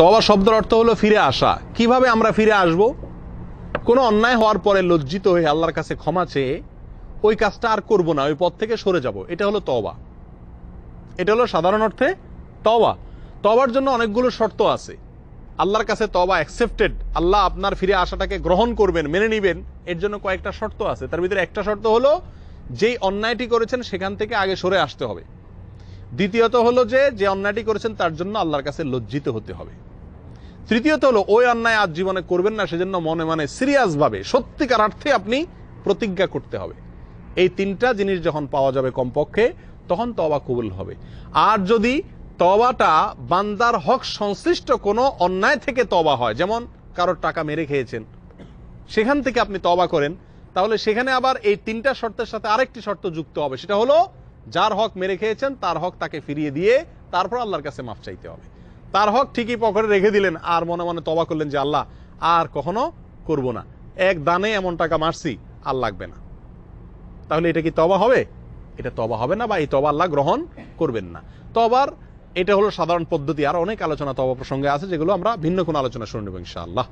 তবা শব্দের অর্থ হলো ফিরে আসা কিভাবে আমরা ফিরে আসব কোনো অন্যায় হওয়ার পরে লজ্জিত হয়ে আল্লাহর কাছে ক্ষমা চেয়ে ওই কাজটা আর করব না ওই পথ থেকে সরে যাব এটা হলো তবা এটা হলো সাধারণ অর্থে তবা তবার জন্য অনেকগুলো শর্ত আছে আল্লাহর কাছে তবা অ্যাকসেপ্টেড আল্লাহ আপনার ফিরে আসাটাকে গ্রহণ করবেন মেনে নিবেন এর জন্য কয়েকটা শর্ত আছে তার ভিতরে একটা শর্ত হলো যেই অন্যায়টি করেছেন সেখান থেকে আগে সরে আসতে হবে দ্বিতীয়ত হলো যে যে অন্যায়টি করেছেন তার জন্য আল্লাহর কাছে লজ্জিত হতে হবে তৃতীয়ত হলো ওই অন্যায় আজ জীবনে করবেন না সেজন্য মনে মনে সিরিয়াসভাবে সত্যিকার অর্থে আপনি প্রতিজ্ঞা করতে হবে এই তিনটা জিনিস যখন পাওয়া যাবে কমপক্ষে তখন তবা কবুল হবে আর যদি তবাটা বান্দার হক সংশ্লিষ্ট কোনো অন্যায় থেকে তবা হয় যেমন কারোর টাকা মেরে খেয়েছেন সেখান থেকে আপনি তবা করেন তাহলে সেখানে আবার এই তিনটা শর্তের সাথে আরেকটি শর্ত যুক্ত হবে সেটা হলো যার হক মেরে খেয়েছেন তার হক তাকে ফিরিয়ে দিয়ে তারপর আল্লাহর কাছে মাফ চাইতে হবে তার হক ঠিকই পকেটে রেখে দিলেন আর মনে মনে তবা করলেন যে আল্লাহ আর কখনো করব না এক দানে এমন টাকা মারছি আর লাগবে না তাহলে এটা কি তবা হবে এটা তবা হবে না বা এই তবা আল্লাহ গ্রহণ করবেন না তবার এটা হলো সাধারণ পদ্ধতি আর অনেক আলোচনা তবা প্রসঙ্গে আছে যেগুলো আমরা ভিন্ন কোনো আলোচনা শুনে নেব ইনশাআল্লাহ